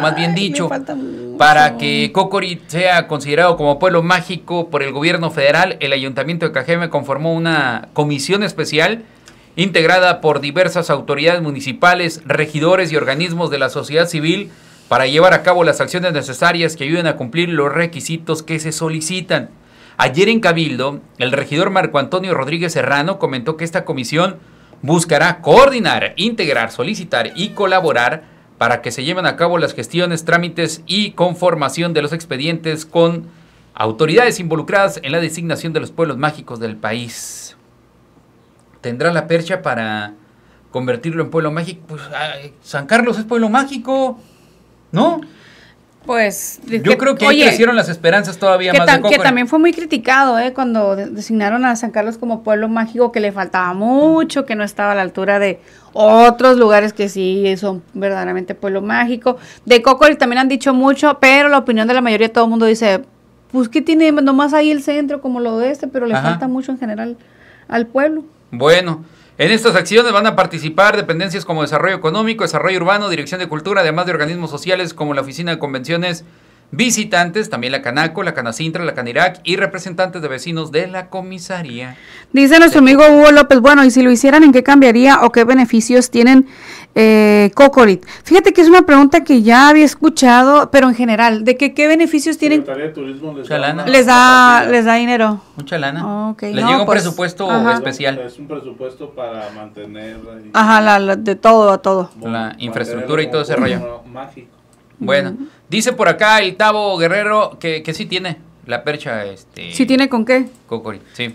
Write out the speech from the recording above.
más bien dicho, para que Cocori sea considerado como pueblo mágico por el gobierno federal, el ayuntamiento de Cajeme conformó una comisión especial integrada por diversas autoridades municipales, regidores y organismos de la sociedad civil para llevar a cabo las acciones necesarias que ayuden a cumplir los requisitos que se solicitan. Ayer en Cabildo, el regidor Marco Antonio Rodríguez Serrano comentó que esta comisión buscará coordinar, integrar, solicitar y colaborar para que se lleven a cabo las gestiones, trámites y conformación de los expedientes con autoridades involucradas en la designación de los pueblos mágicos del país. ¿Tendrá la percha para convertirlo en pueblo mágico? Pues San Carlos es pueblo mágico, ¿no? Pues yo creo que ahí crecieron las esperanzas todavía más de Que también fue muy criticado, eh, Cuando designaron a San Carlos como pueblo mágico, que le faltaba mucho, que no estaba a la altura de otros lugares que sí son verdaderamente pueblo mágico. De y también han dicho mucho, pero la opinión de la mayoría de todo el mundo dice, pues que tiene nomás ahí el centro como lo de este, pero le falta mucho en general al pueblo. Bueno, en estas acciones van a participar dependencias como Desarrollo Económico, Desarrollo Urbano, Dirección de Cultura, además de organismos sociales como la Oficina de Convenciones visitantes, también la Canaco, la Canacintra, la Canirac y representantes de vecinos de la comisaría. Dice nuestro amigo Hugo López, bueno, y si lo hicieran, ¿en qué cambiaría o qué beneficios tienen eh, Cocorit? Fíjate que es una pregunta que ya había escuchado, pero en general, de que qué beneficios tienen... De turismo les, da, les da, dinero. Mucha lana. Les llega un pues, presupuesto especial. Es un presupuesto para mantener... Eh, ajá, de todo a todo. la infraestructura y todo ese rollo. Bueno, Dice por acá el Tavo Guerrero que, que sí tiene la percha. Este, ¿Sí tiene con qué? Cocori, sí.